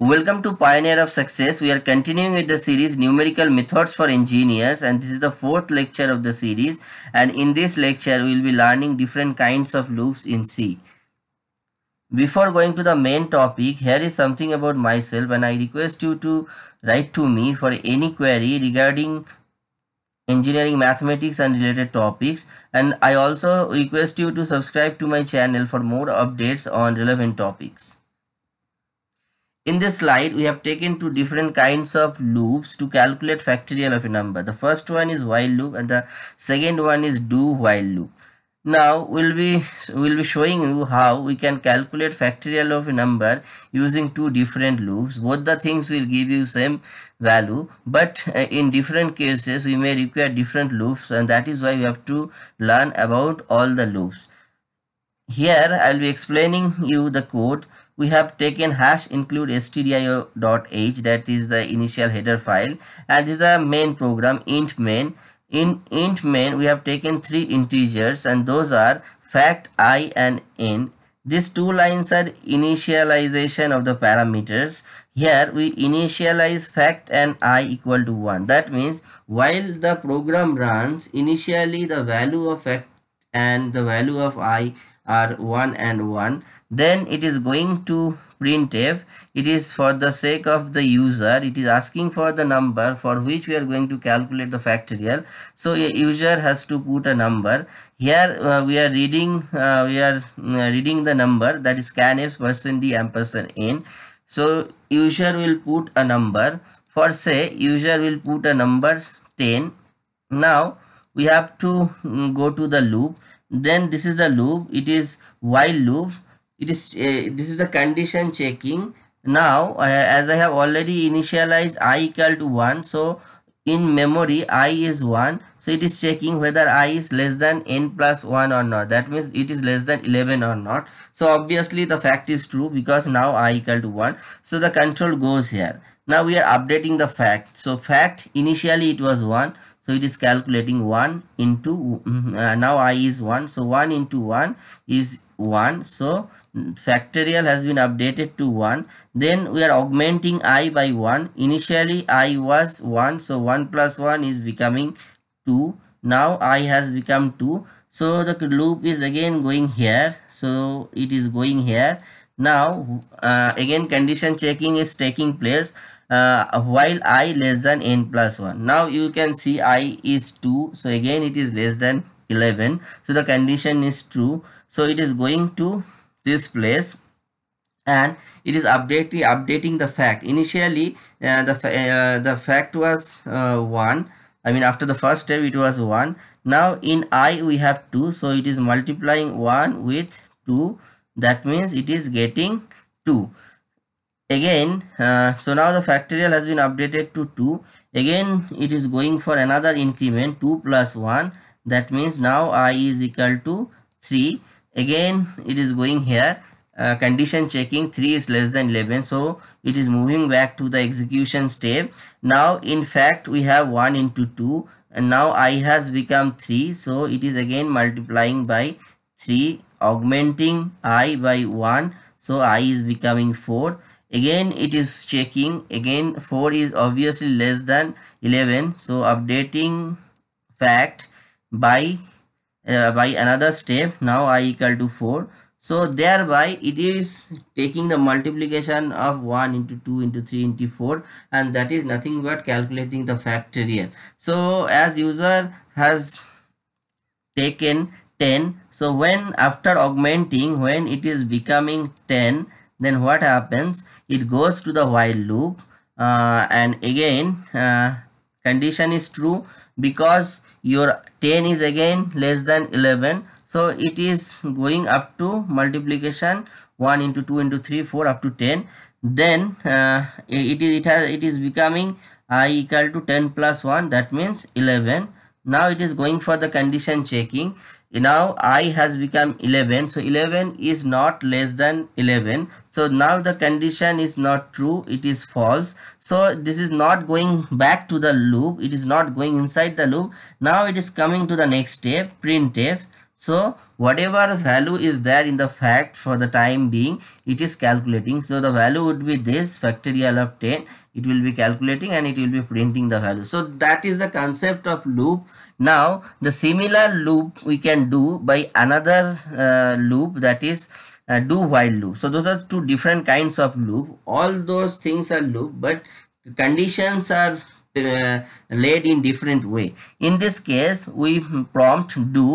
Welcome to Pioneer of Success. We are continuing with the series Numerical Methods for Engineers and this is the fourth lecture of the series and in this lecture we will be learning different kinds of loops in C. Before going to the main topic, here is something about myself and I request you to write to me for any query regarding engineering mathematics and related topics and I also request you to subscribe to my channel for more updates on relevant topics. In this slide, we have taken two different kinds of loops to calculate factorial of a number. The first one is while loop and the second one is do while loop. Now, we'll be, we'll be showing you how we can calculate factorial of a number using two different loops. Both the things will give you same value, but uh, in different cases, we may require different loops and that is why we have to learn about all the loops. Here, I'll be explaining you the code we have taken hash include stdio.h that is the initial header file and this is the main program int main in int main we have taken three integers and those are fact i and n these two lines are initialization of the parameters here we initialize fact and i equal to 1 that means while the program runs initially the value of fact and the value of i are 1 and 1 then it is going to printf it is for the sake of the user it is asking for the number for which we are going to calculate the factorial so a user has to put a number here uh, we are reading uh, we are mm, uh, reading the number that is scanf percent d ampersand n so user will put a number for say user will put a number 10 now we have to mm, go to the loop then this is the loop it is while loop it is uh, this is the condition checking now uh, as i have already initialized i equal to 1 so in memory i is 1 so it is checking whether i is less than n plus 1 or not that means it is less than 11 or not so obviously the fact is true because now i equal to 1 so the control goes here now we are updating the fact so fact initially it was 1 so it is calculating 1 into uh, now i is 1 so 1 into 1 is 1 so factorial has been updated to 1 then we are augmenting i by 1 initially i was 1 so 1 plus 1 is becoming 2 now i has become 2 so the loop is again going here so it is going here now uh, again condition checking is taking place uh, while i less than n plus 1 now you can see i is 2 so again it is less than 11 so the condition is true so it is going to this place and it is updating updating the fact initially uh, the uh, the fact was uh, 1 i mean after the first step it was 1 now in i we have 2 so it is multiplying 1 with 2 that means it is getting 2 again uh, so now the factorial has been updated to 2 again it is going for another increment 2 plus 1 that means now i is equal to 3 again it is going here uh, condition checking 3 is less than 11 so it is moving back to the execution step now in fact we have 1 into 2 and now i has become 3 so it is again multiplying by 3 augmenting i by 1 so i is becoming 4 again it is checking again 4 is obviously less than 11 so updating fact by uh, by another step now i equal to 4 so thereby it is taking the multiplication of 1 into 2 into 3 into 4 and that is nothing but calculating the factorial so as user has taken 10 so when after augmenting when it is becoming 10 then what happens it goes to the while loop uh, and again uh, condition is true because your 10 is again less than 11 so it is going up to multiplication 1 into 2 into 3 4 up to 10 then uh, it is it has it is becoming i equal to 10 plus 1 that means 11 now it is going for the condition checking now i has become 11 so 11 is not less than 11 so now the condition is not true it is false so this is not going back to the loop it is not going inside the loop now it is coming to the next step printf so whatever value is there in the fact for the time being it is calculating so the value would be this factorial of 10 it will be calculating and it will be printing the value so that is the concept of loop now the similar loop we can do by another uh, loop that is uh, do while loop so those are two different kinds of loop all those things are loop but conditions are uh, laid in different way in this case we prompt do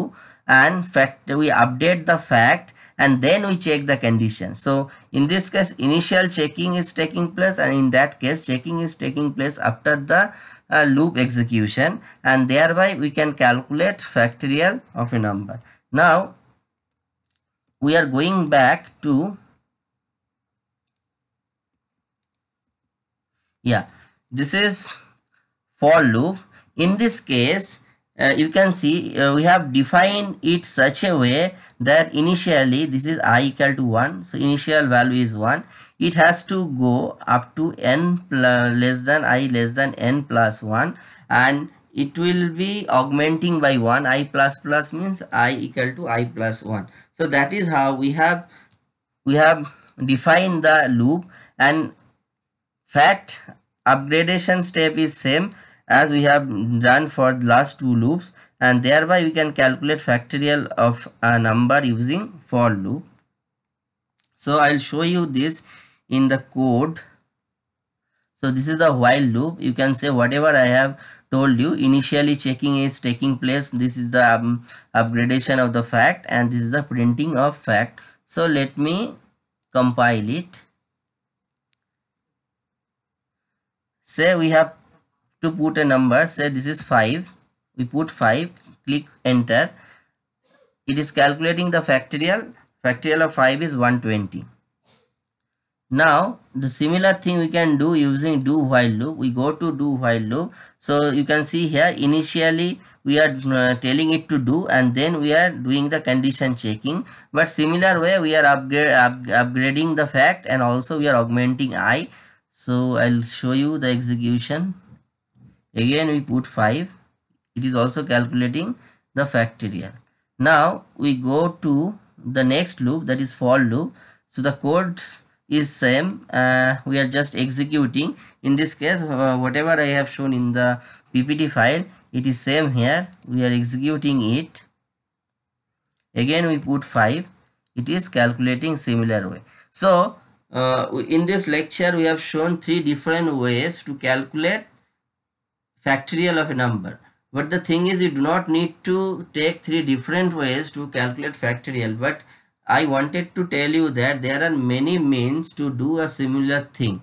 and fact we update the fact and then we check the condition. So in this case initial checking is taking place and in that case checking is taking place after the uh, loop execution and thereby we can calculate factorial of a number. Now we are going back to yeah this is for loop in this case uh, you can see uh, we have defined it such a way that initially this is i equal to 1 so initial value is 1 it has to go up to n less than i less than n plus 1 and it will be augmenting by 1 i plus plus means i equal to i plus 1 so that is how we have we have defined the loop and fact upgradation step is same as we have done for the last two loops and thereby we can calculate factorial of a number using for loop. So I'll show you this in the code. So this is the while loop. You can say whatever I have told you initially checking is taking place. This is the um, upgradation of the fact and this is the printing of fact. So let me compile it. Say we have to put a number say this is 5 we put 5 click enter it is calculating the factorial factorial of 5 is 120 now the similar thing we can do using do while loop we go to do while loop so you can see here initially we are uh, telling it to do and then we are doing the condition checking but similar way we are upgrade up, upgrading the fact and also we are augmenting i so i'll show you the execution again we put 5 it is also calculating the factorial now we go to the next loop that is for loop so the code is same uh, we are just executing in this case uh, whatever i have shown in the ppt file it is same here we are executing it again we put 5 it is calculating similar way so uh, in this lecture we have shown three different ways to calculate factorial of a number. But the thing is you do not need to take three different ways to calculate factorial. But I wanted to tell you that there are many means to do a similar thing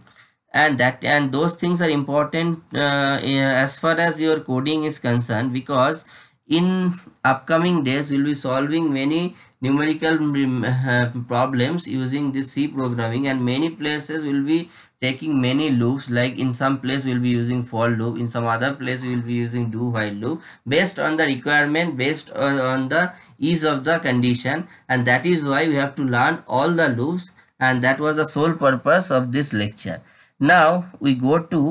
and that and those things are important uh, eh, as far as your coding is concerned because in upcoming days we'll be solving many numerical mm, uh, problems using this C programming and many places will be taking many loops like in some place we'll be using for loop in some other place we'll be using do while loop based on the requirement based on the ease of the condition and that is why we have to learn all the loops and that was the sole purpose of this lecture now we go to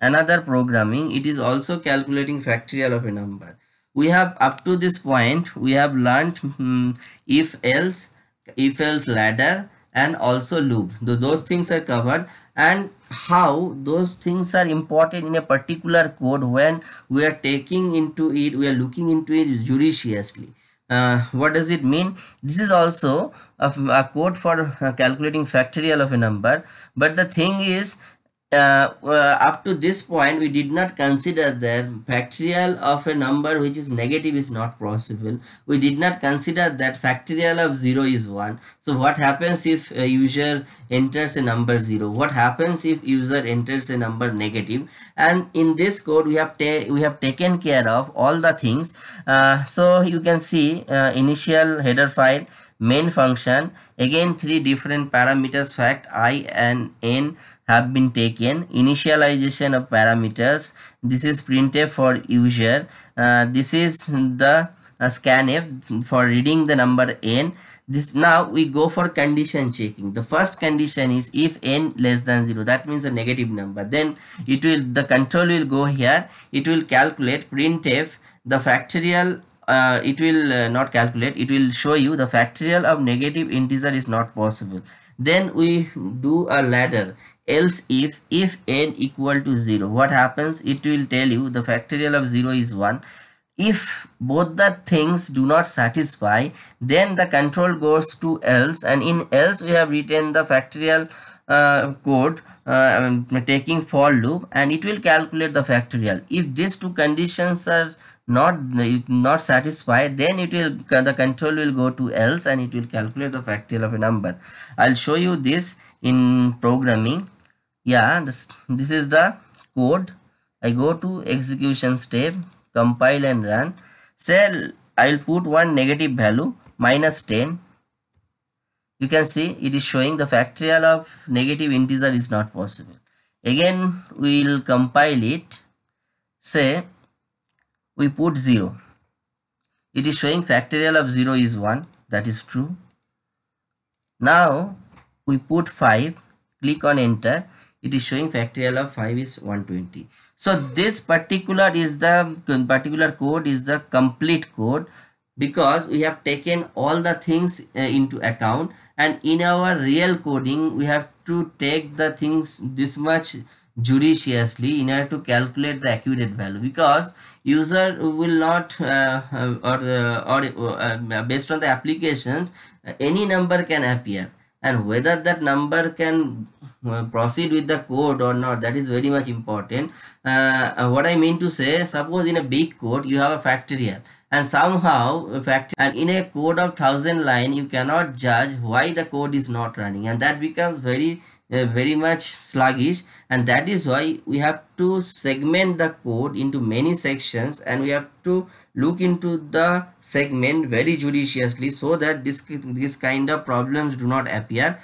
another programming it is also calculating factorial of a number we have up to this point we have learned hmm, if else if else ladder and also loop so those things are covered and how those things are important in a particular code when we are taking into it we are looking into it judiciously uh, what does it mean this is also a, a code for uh, calculating factorial of a number but the thing is uh, uh, up to this point we did not consider that factorial of a number which is negative is not possible we did not consider that factorial of 0 is 1 so what happens if a user enters a number 0 what happens if user enters a number negative and in this code we have we have taken care of all the things uh, so you can see uh, initial header file main function again three different parameters fact i and n have been taken initialization of parameters this is printf for user uh, this is the uh, scanf for reading the number n this now we go for condition checking the first condition is if n less than 0 that means a negative number then it will the control will go here it will calculate printf the factorial uh, it will uh, not calculate it will show you the factorial of negative integer is not possible then we do a ladder else if if n equal to 0 what happens it will tell you the factorial of 0 is 1 if both the things do not satisfy then the control goes to else and in else we have written the factorial uh, code uh, um, taking for loop and it will calculate the factorial if these two conditions are not not satisfied then it will the control will go to else and it will calculate the factorial of a number i'll show you this in programming yeah this this is the code i go to execution step compile and run say i'll put one negative value minus 10 you can see it is showing the factorial of negative integer is not possible again we will compile it say we put 0 it is showing factorial of 0 is 1 that is true now we put 5 click on enter it is showing factorial of 5 is 120 so this particular is the particular code is the complete code because we have taken all the things uh, into account and in our real coding we have to take the things this much judiciously in order to calculate the accurate value because user will not uh, uh or uh, or uh, based on the applications any number can appear and whether that number can uh, proceed with the code or not that is very much important uh, uh, what i mean to say suppose in a big code you have a factorial and somehow fact and in a code of thousand line you cannot judge why the code is not running and that becomes very uh, very much sluggish and that is why we have to segment the code into many sections and we have to look into the segment very judiciously so that this this kind of problems do not appear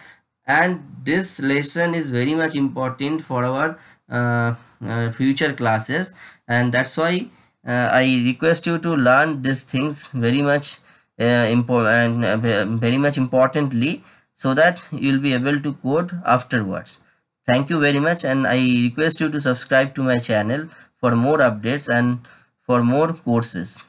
and this lesson is very much important for our uh, uh, future classes and that's why uh, i request you to learn these things very much uh, important uh, very much importantly so that you will be able to code afterwards. Thank you very much and I request you to subscribe to my channel for more updates and for more courses.